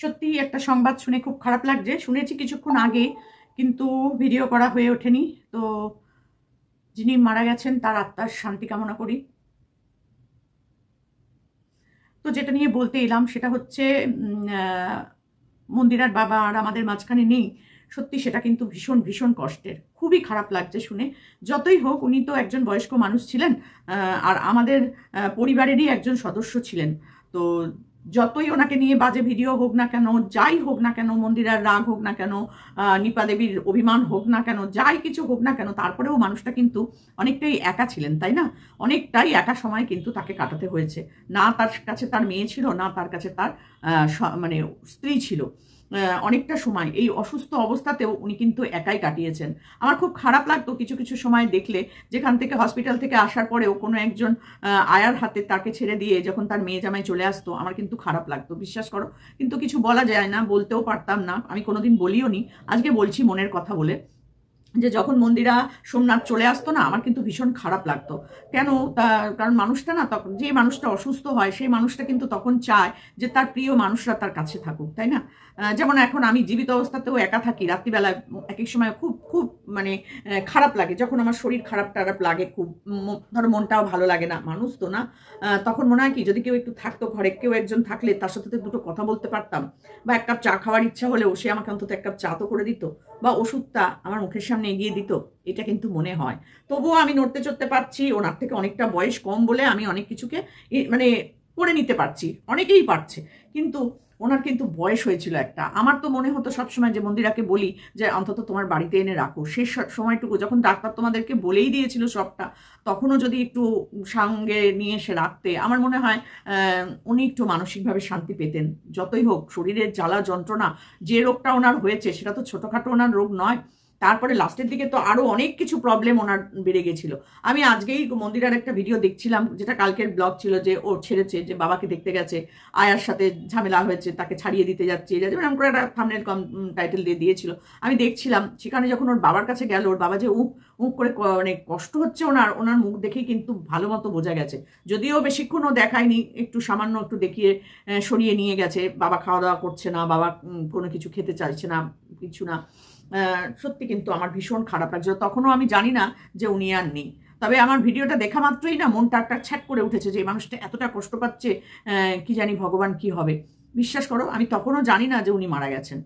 সত্যি একটা সংবাদ শুনে খুব খারাপ লাগছে শুনেছি কিছুক্ষণ আগে কিন্তু ভিডিও করা হয়ে ওঠেনি তো যিনি মারা গেছেন তার আত্মার শান্তি কামনা করি তো যেটা নিয়ে বলতে এলাম সেটা হচ্ছে মন্দিরার বাবা আর আমাদের মাঝখানে নেই সত্যি সেটা কিন্তু ভীষণ ভীষণ কষ্টের খুবই খারাপ লাগছে শুনে যতই হোক উনি তো একজন বয়স্ক মানুষ ছিলেন আর আমাদের পরিবারেরই একজন সদস্য ছিলেন তো যতই ওনাকে নিয়ে বাজে ভিডিও হোক না কেন যাই হোক না কেন মন্দিরার রাগ হোক না কেন নিপা দেবীর অভিমান হোক না কেন যাই কিছু হোক না কেন তারপরেও মানুষটা কিন্তু অনেকটাই একা ছিলেন তাই না অনেকটাই একা সময় কিন্তু তাকে কাটাতে হয়েছে না তার কাছে তার মেয়ে ছিল না তার কাছে তার মানে স্ত্রী ছিল অনেকটা সময় এই অসুস্থ অবস্থাতেও উনি কিন্তু একাই কাটিয়েছেন আমার খুব খারাপ লাগতো কিছু কিছু সময় দেখলে যেখান থেকে হসপিটাল থেকে আসার পরেও কোনো একজন আয়ার হাতে তাকে ছেড়ে দিয়ে যখন তার মেয়ে জামাই চলে আসতো আমার কিন্তু খারাপ লাগতো বিশ্বাস করো কিন্তু কিছু বলা যায় না বলতেও পারতাম না আমি কোনোদিন বলিও নি আজকে বলছি মনের কথা বলে যে যখন মন্দিরা সোমনাথ চলে আসতো না আমার কিন্তু ভীষণ খারাপ লাগতো কেন তা কারণ মানুষটা না তখন যে মানুষটা অসুস্থ হয় সেই মানুষটা কিন্তু তখন চায় যে তার প্রিয় মানুষরা তার কাছে থাকুক তাই না যেমন এখন আমি জীবিত অবস্থাতেও একা থাকি রাত্রিবেলায় এক এক সময় খুব খুব মানে খারাপ লাগে যখন আমার শরীর খারাপ টারাপ লাগে খুব ধরো মনটাও ভালো লাগে না মানুষ তো না তখন মনে হয় কি যদি কেউ একটু থাকতো ঘরে কেউ একজন থাকলে তার সাথে তো দুটো কথা বলতে পারতাম বা এক কাপ চা খাওয়ার ইচ্ছা হলেও সে আমাকে অন্তত এক কাপ চা তো করে দিত বা ওষুধটা আমার মুখের সামনে এগিয়ে দিত এটা কিন্তু মনে হয় তবুও আমি নড়তে চড়তে পারছি ওনার থেকে অনেকটা বয়স কম বলে আমি অনেক কিছুকে মানে করে নিতে পারছি অনেকেই পারছে কিন্তু ওনার কিন্তু বয়স হয়েছিল একটা আমার তো মনে হতো সবসময় যে মন্দিরাকে বলি যে অন্তত তোমার বাড়িতে এনে রাখো সব সময়টুকু যখন ডাক্তার তোমাদেরকে বলেই দিয়েছিল সবটা তখনও যদি একটু সঙ্গে নিয়ে এসে রাখতে আমার মনে হয় উনি একটু মানসিকভাবে শান্তি পেতেন যতই হোক শরীরের জ্বালা যন্ত্রণা যে রোগটা ওনার হয়েছে সেটা তো ছোটোখাটো ওনার রোগ নয় তারপরে লাস্টের দিকে তো আরও অনেক কিছু প্রবলেম ওনার বেড়ে গেছিল আমি আজকেই মন্দিরার একটা ভিডিও দেখছিলাম যেটা কালকের ব্লগ ছিল যে ও ছেড়েছে যে বাবাকে দেখতে গেছে আয়ার সাথে ঝামেলা হয়েছে তাকে ছাড়িয়ে দিতে যাচ্ছে এরকম করে একটা থামনের কম টাইটেল দিয়ে দিয়েছিল আমি দেখছিলাম সেখানে যখন ওর বাবার কাছে গেল ওর বাবা যে উপ উপ করে মানে কষ্ট হচ্ছে ওনার ওনার মুখ দেখেই কিন্তু ভালো মতো বোঝা গেছে যদিও বেশিক্ষণও দেখায়নি একটু সামান্য একটু দেখিয়ে সরিয়ে নিয়ে গেছে বাবা খাওয়া দাওয়া করছে না বাবা কোনো কিছু খেতে চাইছে না কিছু না সত্যি কিন্তু আমার ভীষণ খারাপ লাগছিল তখনও আমি জানি না যে উনি আর নেই তবে আমার ভিডিওটা দেখা মাত্রই না মনটা একটা ছ্যাট করে উঠেছে যে এই মানুষটা এতটা কষ্ট পাচ্ছে কি জানি ভগবান কি হবে বিশ্বাস করো আমি তখনও জানি না যে উনি মারা গেছেন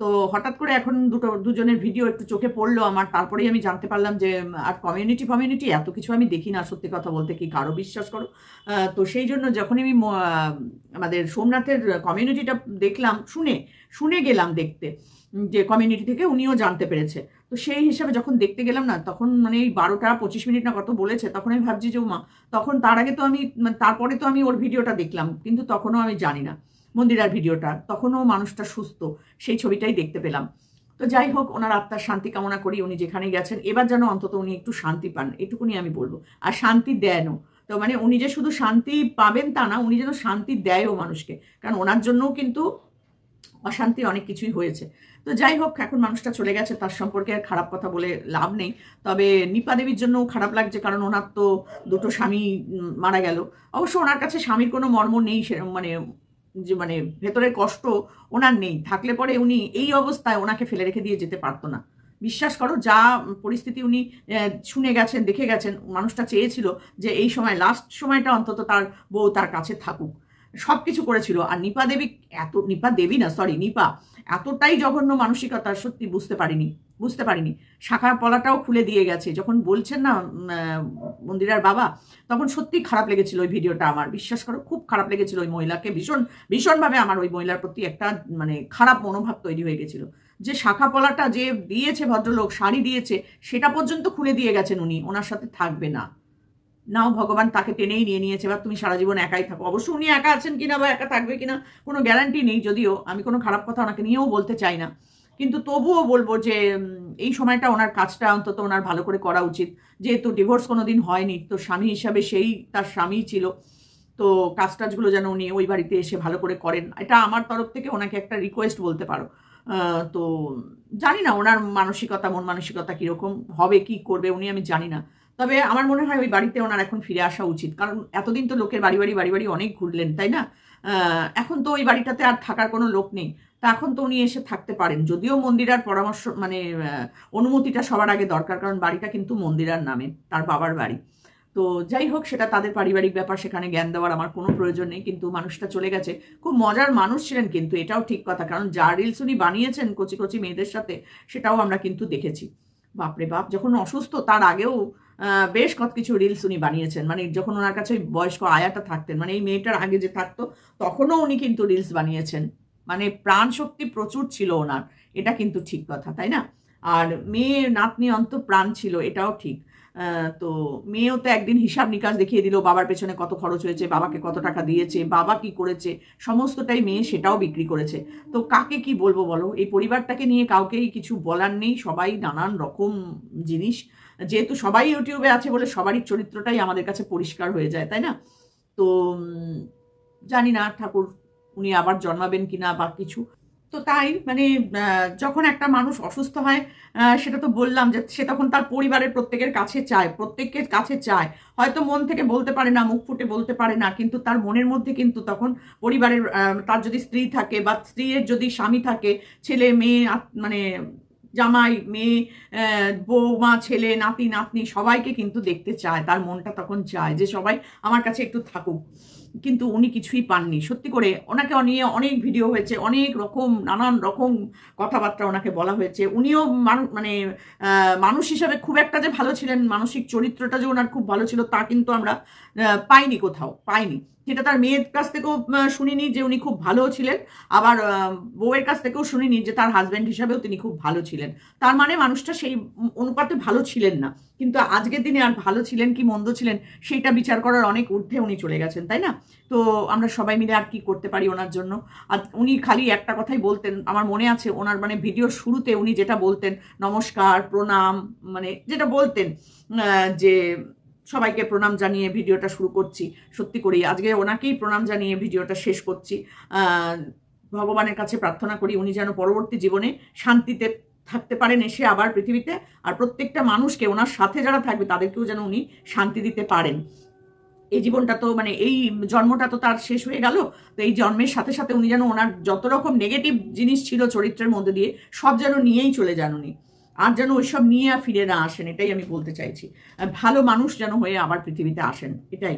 তো হঠাৎ করে এখন দুটো দুজনের ভিডিও একটু চোখে পড়লো আমার তারপরেই আমি জানতে পারলাম যে আর কমিউনিটি ফমিউনিটি এত কিছু আমি দেখি না সত্যি কথা বলতে কি কারো বিশ্বাস করো তো সেই জন্য যখন আমি আমাদের সোমনাথের কমিউনিটিটা দেখলাম শুনে শুনে গেলাম দেখতে যে কমিউনিটি থেকে উনিও জানতে পেরেছে তো সেই হিসাবে যখন দেখতে গেলাম না তখন মানে এই বারোটা পঁচিশ মিনিট না কত বলেছে তখন আমি ভাবছি যে মা তখন তার আগে তো আমি মানে তারপরে তো আমি ওর ভিডিওটা দেখলাম কিন্তু তখনও আমি জানি না মন্দিরার ভিডিওটা তখনও মানুষটা সুস্থ সেই ছবিটাই দেখতে পেলাম তো যাই হোক ওনার আত্মার শান্তি কামনা করি উনি যেখানে গেছেন এবার যেন অন্তত উনি একটু শান্তি পান এটুকুনি আমি বলবো আর শান্তি দেনও তো মানে উনি যে শুধু শান্তি পাবেন তা না উনি যেন শান্তি দেয়ও মানুষকে কারণ ওনার জন্যও কিন্তু অশান্তি অনেক কিছুই হয়েছে তো যাই হোক এখন মানুষটা চলে গেছে তার সম্পর্কে আর খারাপ কথা বলে লাভ নেই তবে নিপা দেবীর জন্য খারাপ লাগছে কারণ ওনার তো দুটো স্বামী মারা গেল অবশ্য ওনার কাছে স্বামীর কোনো মর্ম নেই সে মানে যে মানে ভেতরের কষ্ট ওনার নেই থাকলে পরে উনি এই অবস্থায় ওনাকে ফেলে রেখে দিয়ে যেতে পারতো না বিশ্বাস করো যা পরিস্থিতি উনি শুনে গেছেন দেখে গেছেন মানুষটা চেয়েছিল যে এই সময় লাস্ট সময়টা অন্তত তার বউ তার কাছে থাকুক সব কিছু করেছিল আর নিপা দেবী এত নিপা দেবী না সরি নিপা এতটাই জঘন্য মানসিকতা সত্যি বুঝতে পারিনি বুঝতে পারিনি শাখা পলাটাও খুলে দিয়ে গেছে যখন বলছেন না মন্দিরার বাবা তখন সত্যি খারাপ লেগেছিল ওই ভিডিওটা আমার বিশ্বাস করো খুব খারাপ লেগেছিল ওই মহিলাকে ভীষণ ভীষণভাবে আমার ওই মহিলার প্রতি একটা মানে খারাপ মনোভাব তৈরি হয়ে গেছিলো যে শাখা পলাটা যে দিয়েছে ভদ্রলোক শাড়ি দিয়েছে সেটা পর্যন্ত খুলে দিয়ে গেছেন উনি ওনার সাথে থাকবে না নাও ভগবান তাকে টেনেই নিয়ে নিয়েছে বা তুমি সারা জীবন একাই থাকো অবশ্য উনি একা আছেন কিনা বা একা থাকবে কিনা কোনো গ্যারান্টি নেই যদিও আমি কোনো খারাপ কথা ওনাকে নিয়েও বলতে চাই না কিন্তু তবুও বলবো যে এই সময়টা ওনার কাজটা অন্তত ওনার ভালো করে করা উচিত যেহেতু ডিভোর্স কোনো দিন হয়নি তো স্বামী হিসাবে সেই তার স্বামী ছিল তো কাজ টাজগুলো যেন উনি ওই বাড়িতে এসে ভালো করে করেন এটা আমার তরফ থেকে ওনাকে একটা রিকোয়েস্ট বলতে পারো তো জানি না ওনার মানসিকতা মন মানসিকতা কীরকম হবে কি করবে উনি আমি জানি না তবে আমার মনে হয় ওই বাড়িতে ওনার এখন ফিরে আসা উচিত কারণ এতদিন তো লোকের বাড়ি বাড়ি বাড়ি বাড়ি অনেক ঘুরলেন তাই না এখন তো ওই বাড়িটাতে আর থাকার কোনো লোক নেই তা এখন তো উনি এসে থাকতে পারেন যদিও মন্দিরার পরামর্শ মানে অনুমতিটা সবার আগে দরকার কারণ বাড়িটা কিন্তু মন্দিরার নামে তার বাবার বাড়ি তো যাই হোক সেটা তাদের পারিবারিক ব্যাপার সেখানে জ্ঞান দেওয়ার আমার কোনো প্রয়োজন নেই কিন্তু মানুষটা চলে গেছে খুব মজার মানুষ ছিলেন কিন্তু এটাও ঠিক কথা কারণ যা রিলস উনি বানিয়েছেন কচি কচি মেয়েদের সাথে সেটাও আমরা কিন্তু দেখেছি বাপরে বাপ যখন অসুস্থ তার আগেও বেশ কত কিছু রিলস উনি বানিয়েছেন মানে যখন ওনার কাছে ওই বয়স্ক আয়াটা থাকতেন মানে এই মেয়েটার আগে যে থাকতো তখনও উনি কিন্তু রিলস বানিয়েছেন মানে প্রাণ শক্তি প্রচুর ছিল ওনার এটা কিন্তু ঠিক কথা তাই না আর মেয়ে নাতনি অন্ত প্রাণ ছিল এটাও ঠিক তো মেয়েও তো একদিন হিসাব নিকাশ দেখিয়ে দিল বাবার পেছনে কত খরচ হয়েছে বাবাকে কত টাকা দিয়েছে বাবা কি করেছে সমস্তটাই মেয়ে সেটাও বিক্রি করেছে তো কাকে কি বলবো বলো এই পরিবারটাকে নিয়ে কাউকেই কিছু বলার নেই সবাই নানান রকম জিনিস যেহেতু সবাই ইউটিউবে আছে বলে সবারই চরিত্রটাই আমাদের কাছে পরিষ্কার হয়ে যায় তাই না তো জানি না ঠাকুর উনি আবার জন্মাবেন কি না বা কিছু তো তাই মানে যখন একটা মানুষ অসুস্থ হয় সেটা তো বললাম যে সে তখন তার পরিবারের প্রত্যেকের কাছে চায় প্রত্যেকের কাছে চায় হয়তো মন থেকে বলতে পারে না মুখ ফুটে বলতে পারে না কিন্তু তার মনের মধ্যে কিন্তু তখন পরিবারের তার যদি স্ত্রী থাকে বা স্ত্রীর যদি স্বামী থাকে ছেলে মেয়ে মানে জামাই মেয়ে বৌমা ছেলে নাতি নাতনি সবাইকে কিন্তু দেখতে চায় তার মনটা তখন চায় যে সবাই আমার কাছে একটু থাকুক কিন্তু উনি কিছুই পাননি সত্যি করে ওনাকে নিয়ে অনেক ভিডিও হয়েছে অনেক রকম নানান রকম কথাবার্তা ওনাকে বলা হয়েছে উনিও মানে মানুষ হিসাবে খুব একটা যে ভালো ছিলেন মানসিক চরিত্রটা যে ওনার খুব ভালো ছিল তা কিন্তু আমরা পাইনি কোথাও পাইনি সেটা তার মেয়ের কাছ থেকেও শুনিনি যে উনি খুব ভালো ছিলেন আবার বউয়ের কাছ থেকেও শুনিনি যে তার হাজব্যান্ড হিসাবেও তিনি খুব ভালো ছিলেন তার মানে মানুষটা সেই অনুপাতে ভালো ছিলেন না কিন্তু আজকের দিনে আর ভালো ছিলেন কি মন্দ ছিলেন সেইটা বিচার করার অনেক ঊর্ধ্বে উনি চলে গেছেন তাই না তো আমরা সবাই মিলে আর কি করতে পারি ওনার জন্য আর উনি খালি একটা কথাই বলতেন আমার মনে আছে ওনার মানে ভিডিওর শুরুতে উনি যেটা বলতেন নমস্কার প্রণাম মানে যেটা বলতেন যে সবাইকে প্রণাম জানিয়ে ভিডিওটা শুরু করছি সত্যি করেই আজকে ওনাকেই প্রণাম জানিয়ে ভিডিওটা শেষ করছি ভগবানের কাছে প্রার্থনা করি উনি যেন পরবর্তী জীবনে শান্তিতে থাকতে পারেন এসে আবার পৃথিবীতে আর প্রত্যেকটা মানুষকে ওনার সাথে যারা থাকবে তাদেরকেও যেন উনি শান্তি দিতে পারেন এই জীবনটা তো মানে এই জন্মটা তো তার শেষ হয়ে গেল তো এই জন্মের সাথে সাথে উনি যেন ওনার যত রকম নেগেটিভ জিনিস ছিল চরিত্রের মধ্যে দিয়ে সব যেন নিয়েই চলে যান উনি আর যেন ওইসব নিয়ে আর ফিরে না আসেন এটাই আমি বলতে চাইছি ভালো মানুষ যেন হয়ে আবার পৃথিবীতে আসেন এটাই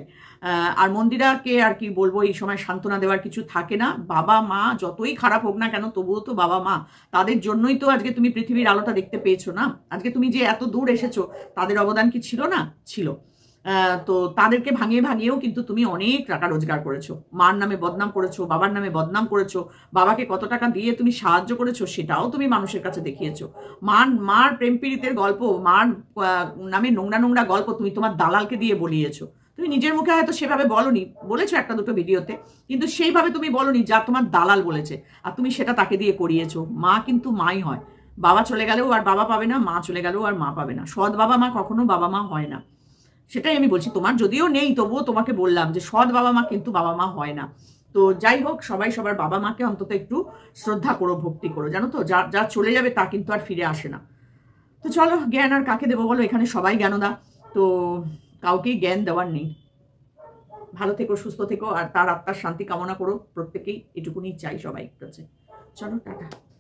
আর মন্দিরাকে আর কি বলবো এই সময় সান্ত্বনা দেওয়ার কিছু থাকে না বাবা মা যতই খারাপ হোক না কেন তবুও তো বাবা মা তাদের জন্যই তো আজকে তুমি পৃথিবীর আলোটা দেখতে পেয়েছো না আজকে তুমি যে এত দূর এসেছো তাদের অবদান কি ছিল না ছিল তো তাদেরকে ভাঙিয়ে ভাঙিয়েও কিন্তু তুমি অনেক টাকা রোজগার করেছো মার নামে বদনাম করেছো বাবার নামে বদনাম করেছো বাবাকে কত টাকা দিয়ে তুমি সাহায্য করেছো সেটাও তুমি মানুষের কাছে দেখিয়েছো মার মার প্রেমপীড়িতের গল্প মার নামে নোংরা নোংরা গল্প তুমি তোমার দালালকে দিয়ে বলিয়েছো তুমি নিজের মুখে হয়তো সেভাবে বলনি বলেছো একটা দুটো ভিডিওতে কিন্তু সেইভাবে তুমি বলনি যা তোমার দালাল বলেছে আর তুমি সেটা তাকে দিয়ে করিয়েছো মা কিন্তু মাই হয় বাবা চলে গেলেও আর বাবা পাবে না মা চলে গেলেও আর মা পাবে না সৎ বাবা মা কখনো বাবা মা হয় না সেটাই আমি বলছি তোমার যদিও নেই তবুও তোমাকে বললাম যে সৎ বাবা মা কিন্তু বাবা মা হয় না তো যাই হোক সবাই সবার বাবা মাকে অন্তত একটু শ্রদ্ধা করো ভক্তি করো জানো তো যা যা চলে যাবে তা কিন্তু আর ফিরে আসে না তো চলো জ্ঞান আর কাকে দেবো বলো এখানে সবাই দা তো কাউকেই জ্ঞান দেওয়ার নেই ভালো থেকো সুস্থ থেকো আর তার আত্মার শান্তি কামনা করো প্রত্যেকেই এটুকুনি চাই সবাই কাছে চলো টাটা